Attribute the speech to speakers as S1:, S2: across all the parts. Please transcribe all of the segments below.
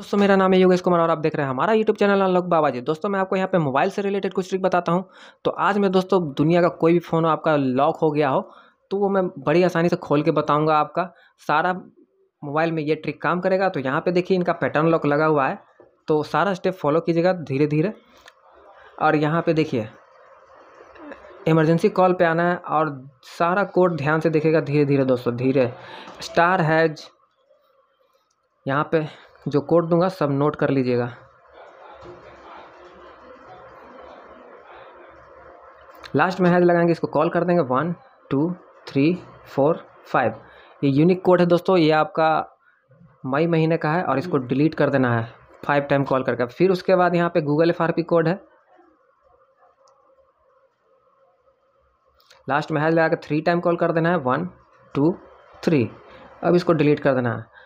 S1: दोस्तों मेरा नाम है योगेश कुमार और आप देख रहे हैं हमारा YouTube channel unlock Baba ji दोस्तों मैं आपको यहाँ पे मोबाइल से रिलेटेड कुछ ट्रिक बताता हूँ तो आज मैं दोस्तों दुनिया का कोई भी फ़ोन आपका लॉक हो गया हो तो वो मैं बड़ी आसानी से खोल के बताऊँगा आपका सारा मोबाइल में ये ट्रिक काम करेगा तो यहाँ पर देखिए इनका पैटर्न लॉक लगा हुआ है तो सारा स्टेप फॉलो कीजिएगा धीरे धीरे और यहाँ पर देखिए इमरजेंसी कॉल पर आना है और सारा कोड ध्यान से देखेगा धीरे धीरे दोस्तों धीरे स्टार हैज यहाँ पे जो कोड दूंगा सब नोट कर लीजिएगा लास्ट में हैज लगाएंगे इसको कॉल कर देंगे one two three four five ये यूनिक कोड है दोस्तों ये आपका मई महीने का है और इसको हम्म। डिलीट कर देना है फाइव टाइम कॉल करके फिर उसके बाद यहाँ पे गूगल एफ कोड है लास्ट में हैज लगा के थ्री टाइम कॉल कर देना है वन टू थ्री अब इसको डिलीट कर देना है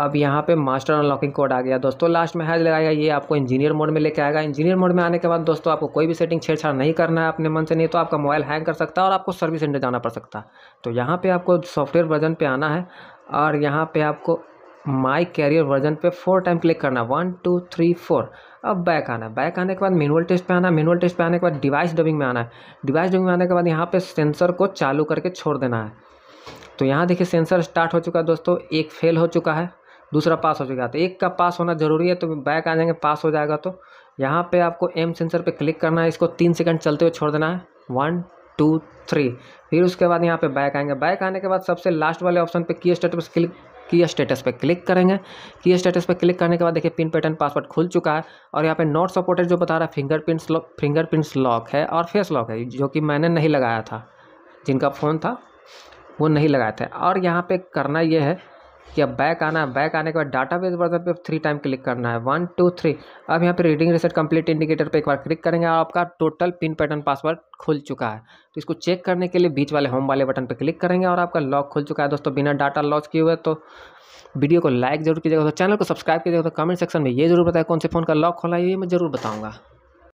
S1: अब यहाँ पे मास्टर अनलॉकिंग कोड आ गया दोस्तों लास्ट में हैज लगाएगा ये आपको इंजीनियर मोड में लेके आएगा इंजीनियर मोड में आने के बाद दोस्तों आपको कोई भी सेटिंग छेड़छाड़ नहीं करना है अपने मन से नहीं तो आपका मोबाइल हैंग कर सकता है और आपको सर्विस सेंटर जाना पड़ सकता है तो यहाँ पर आपको सॉफ्टवेयर वर्जन पर आना है और यहाँ पर आपको माई कैरियर वर्जन पर फोर टाइम क्लिक करना वन टू थ्री फोर अब बैक आना बैक आने के बाद मेनुअल टेस्ट पे आना मैनुअल टेस्ट पे आने के बाद डिवाइस डबिंग में आना है डिवाइस डबिंग में आने के बाद यहाँ पे सेंसर को चालू करके छोड़ देना है तो यहाँ देखिए सेंसर स्टार्ट हो चुका है दोस्तों एक फेल हो चुका है दूसरा पास हो चुका तो एक का पास होना ज़रूरी है तो बैक आ जाएंगे पास हो जाएगा तो यहाँ पे आपको एम सेंसर पे क्लिक करना है इसको तीन सेकंड चलते हुए छोड़ देना है वन टू थ्री फिर उसके बाद यहाँ पे बैक आएंगे बैक आने के बाद सबसे लास्ट वाले ऑप्शन पे key status click key status पे क्लिक करेंगे की स्टेटस पे क्लिक करने के बाद देखिए पिन पैटर्न पासवर्ड खुल चुका है और यहाँ पे नॉट सपोर्टेड जो बता रहा है प्रिंट्स लॉक फिंगरप्रिंट्स लॉक है और फेस लॉक है जो कि मैंने नहीं लगाया था जिनका फ़ोन था वो नहीं लगाए थे और यहाँ पर करना ये है कि अब बैक आना है बैक आने के बाद डाटा बेस वर्जन पर थ्री टाइम क्लिक करना है वन टू थ्री अब यहाँ पे रीडिंग रिसेट कंप्लीट इंडिकेटर पे एक बार क्लिक करेंगे और आपका टोटल पिन पैटर्न पासवर्ड खुल चुका है तो इसको चेक करने के लिए बीच वाले होम वाले बटन पर क्लिक करेंगे और आपका लॉक खुल चुका है दोस्तों बिना डाटा लॉस किए हुए तो वीडियो को लाइक जरूर कीजिएगा तो चैनल को सब्सक्राइब कीजिएगा तो कमेंट सेक्शन में ये जरूर बताएं कौन से फ़ोन का लॉक खोला है ये मैं जरूर बताऊँगा